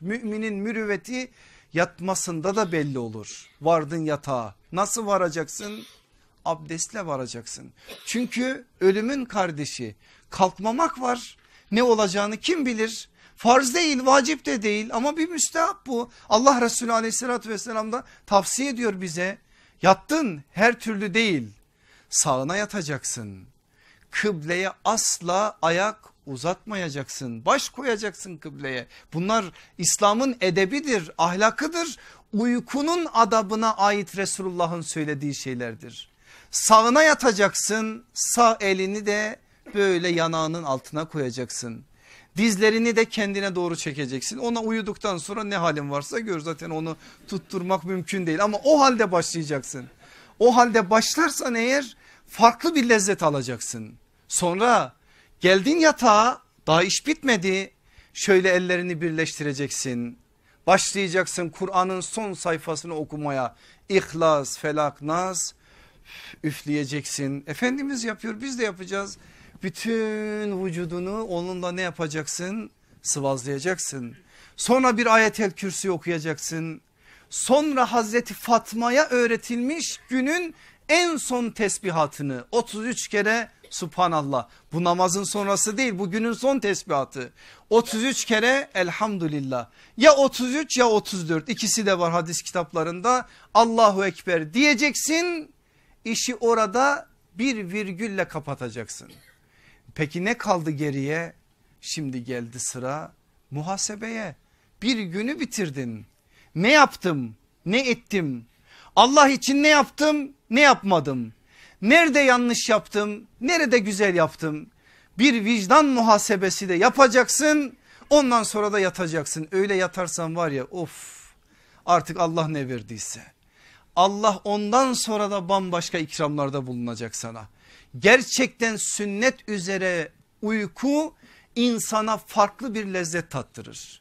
Müminin mürüvveti yatmasında da belli olur. Vardın yatağa nasıl varacaksın? Abdestle varacaksın. Çünkü ölümün kardeşi kalkmamak var. Ne olacağını kim bilir? Farz değil vacip de değil ama bir müstehap bu. Allah Resulü aleyhissalatü vesselam da tavsiye ediyor bize. Yattın her türlü değil sağına yatacaksın. Kıbleye asla ayak uzatmayacaksın baş koyacaksın kıbleye bunlar İslam'ın edebidir ahlakıdır uykunun adabına ait Resulullah'ın söylediği şeylerdir. Sağına yatacaksın sağ elini de böyle yanağının altına koyacaksın. Dizlerini de kendine doğru çekeceksin. Ona uyuduktan sonra ne halin varsa gör zaten onu tutturmak mümkün değil ama o halde başlayacaksın. O halde başlarsan eğer farklı bir lezzet alacaksın. Sonra Geldin yatağa daha iş bitmedi. Şöyle ellerini birleştireceksin. Başlayacaksın Kur'an'ın son sayfasını okumaya. İhlas, felak, naz üfleyeceksin. Efendimiz yapıyor biz de yapacağız. Bütün vücudunu onunla ne yapacaksın? Sıvazlayacaksın. Sonra bir ayetel kürsü okuyacaksın. Sonra Hazreti Fatma'ya öğretilmiş günün en son tesbihatını 33 kere Subhanallah bu namazın sonrası değil bu günün son tesbihatı. 33 kere elhamdülillah ya 33 ya 34 ikisi de var hadis kitaplarında Allahu Ekber diyeceksin işi orada bir virgülle kapatacaksın. Peki ne kaldı geriye? Şimdi geldi sıra muhasebeye. Bir günü bitirdin. Ne yaptım? Ne ettim? Allah için ne yaptım? Ne yapmadım? Nerede yanlış yaptım? Nerede güzel yaptım? Bir vicdan muhasebesi de yapacaksın. Ondan sonra da yatacaksın. Öyle yatarsan var ya of artık Allah ne verdiyse. Allah ondan sonra da bambaşka ikramlarda bulunacak sana. Gerçekten sünnet üzere uyku insana farklı bir lezzet tattırır.